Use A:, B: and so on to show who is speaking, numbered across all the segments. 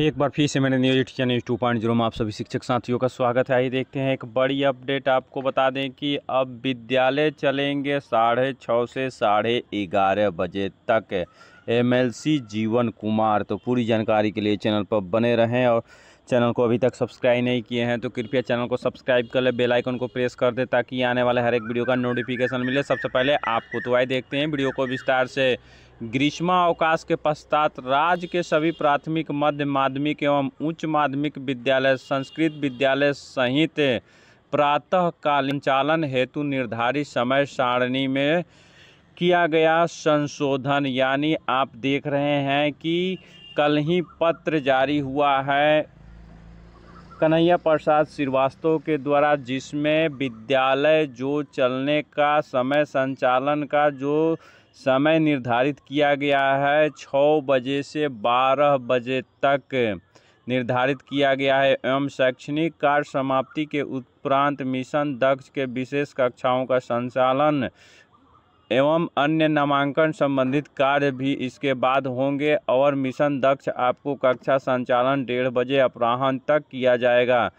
A: एक बार फिर से मैंने news teacher news two point zero में आप सभी शिक्षक साथियों का स्वागत है आइए देखते हैं एक बड़ी अपडेट आपको बता दें कि अब विद्यालय चलेंगे साढ़े छः से साढ़े ग्यारह बजे तक एमएलसी जीवन कुमार तो पूरी जानकारी के लिए चैनल पर बने रहें और चैनल को अभी तक सब्सक्राइब नहीं किए हैं तो कृपया चैनल को सब्सक्राइब कर लें बेलाइकन को प्रेस कर दें ताकि आने वाले हर एक वीडियो का नोटिफिकेशन मिले सबसे पहले आपको तो आई देखते हैं वीडियो को विस्तार से ग्रीष्मावकाश के पश्चात राज्य के सभी प्राथमिक मध्य माध्यमिक एवं उच्च माध्यमिक विद्यालय संस्कृत विद्यालय सहित प्रातःकालीन चालन हेतु निर्धारित समय सारणी में किया गया संशोधन यानी आप देख रहे हैं कि कल ही पत्र जारी हुआ है कन्हैया प्रसाद श्रीवास्तव के द्वारा जिसमें विद्यालय जो चलने का समय संचालन का जो समय निर्धारित किया गया है छः बजे से बारह बजे तक निर्धारित किया गया है एवं शैक्षणिक कार्य समाप्ति के उपरांत मिशन दक्ष के विशेष कक्षाओं का संचालन एवं अन्य नामांकन संबंधित कार्य भी इसके बाद होंगे और मिशन दक्ष आपको कक्षा संचालन डेढ़ बजे अपराह्न तक किया जाएगा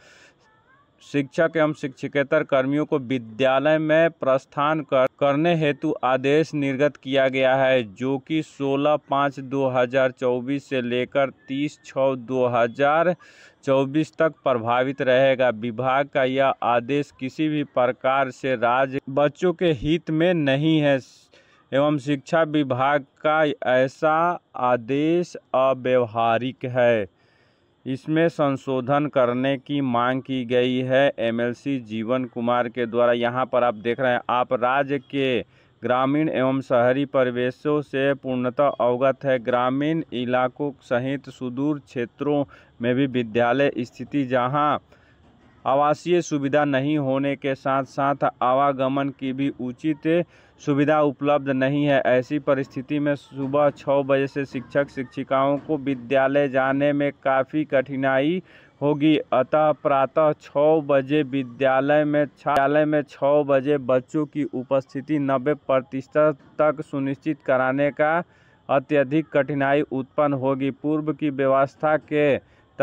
A: शिक्षक एवं शिक्षकेतर कर्मियों को विद्यालय में प्रस्थान कर करने हेतु आदेश निर्गत किया गया है जो कि 16 पाँच 2024 से लेकर 30 छः 2024 तक प्रभावित रहेगा विभाग का यह आदेश किसी भी प्रकार से राज्य बच्चों के हित में नहीं है एवं शिक्षा विभाग का ऐसा आदेश अव्यवहारिक है इसमें संशोधन करने की मांग की गई है एमएलसी जीवन कुमार के द्वारा यहाँ पर आप देख रहे हैं आप राज्य के ग्रामीण एवं शहरी परिवेशों से पूर्णतः अवगत है ग्रामीण इलाकों सहित सुदूर क्षेत्रों में भी विद्यालय स्थिति जहाँ आवासीय सुविधा नहीं होने के साथ साथ आवागमन की भी उचित सुविधा उपलब्ध नहीं है ऐसी परिस्थिति में सुबह छः बजे से शिक्षक शिक्षिकाओं को विद्यालय जाने में काफ़ी कठिनाई होगी अतः प्रातः छः बजे विद्यालय में छालय में छः बजे बच्चों की उपस्थिति नब्बे प्रतिशत तक सुनिश्चित कराने का अत्यधिक कठिनाई उत्पन्न होगी पूर्व की व्यवस्था के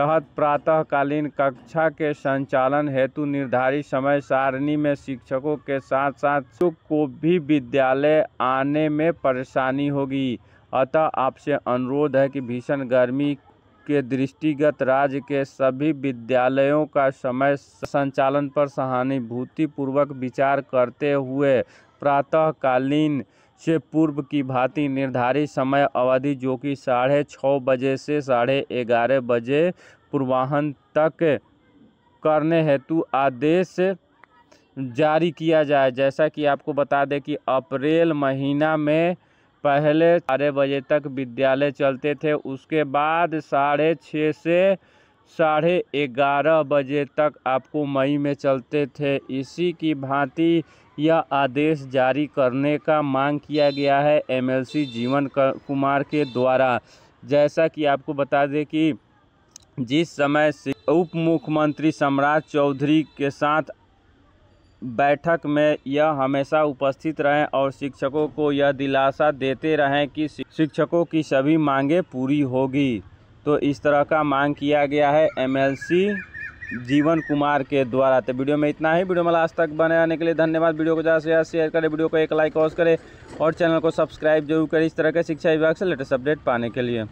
A: तहत प्रातःकालीन कक्षा के संचालन हेतु निर्धारित समय सारणी में शिक्षकों के साथ साथ शिक्षक को भी विद्यालय आने में परेशानी होगी अतः आपसे अनुरोध है कि भीषण गर्मी के दृष्टिगत राज्य के सभी विद्यालयों का समय संचालन पर सहानुभूतिपूर्वक विचार करते हुए प्रातःकालीन से पूर्व की भांति निर्धारित समय अवधि जो कि साढ़े छः बजे से साढ़े ग्यारह बजे पूर्वाहन तक करने हेतु आदेश जारी किया जाए जैसा कि आपको बता दें कि अप्रैल महीना में पहले साढ़े बजे तक विद्यालय चलते थे उसके बाद साढ़े छः से साढ़े ग्यारह बजे तक आपको मई में चलते थे इसी की भांति यह आदेश जारी करने का मांग किया गया है एमएलसी जीवन कुमार के द्वारा जैसा कि आपको बता दें कि जिस समय से उप मुख्यमंत्री सम्राट चौधरी के साथ बैठक में यह हमेशा उपस्थित रहें और शिक्षकों को यह दिलासा देते रहें कि शिक्षकों की सभी मांगें पूरी होगी तो इस तरह का मांग किया गया है एमएलसी जीवन कुमार के द्वारा तो वीडियो में इतना ही वीडियो में लास्ट तक बने आने के लिए धन्यवाद वीडियो को ज़्यादा से ज़्यादा शेयर करें वीडियो को एक लाइक ऑस करें और चैनल को सब्सक्राइब जरूर करें इस तरह के शिक्षा विभाग से लेटेस्ट अपडेट पाने के लिए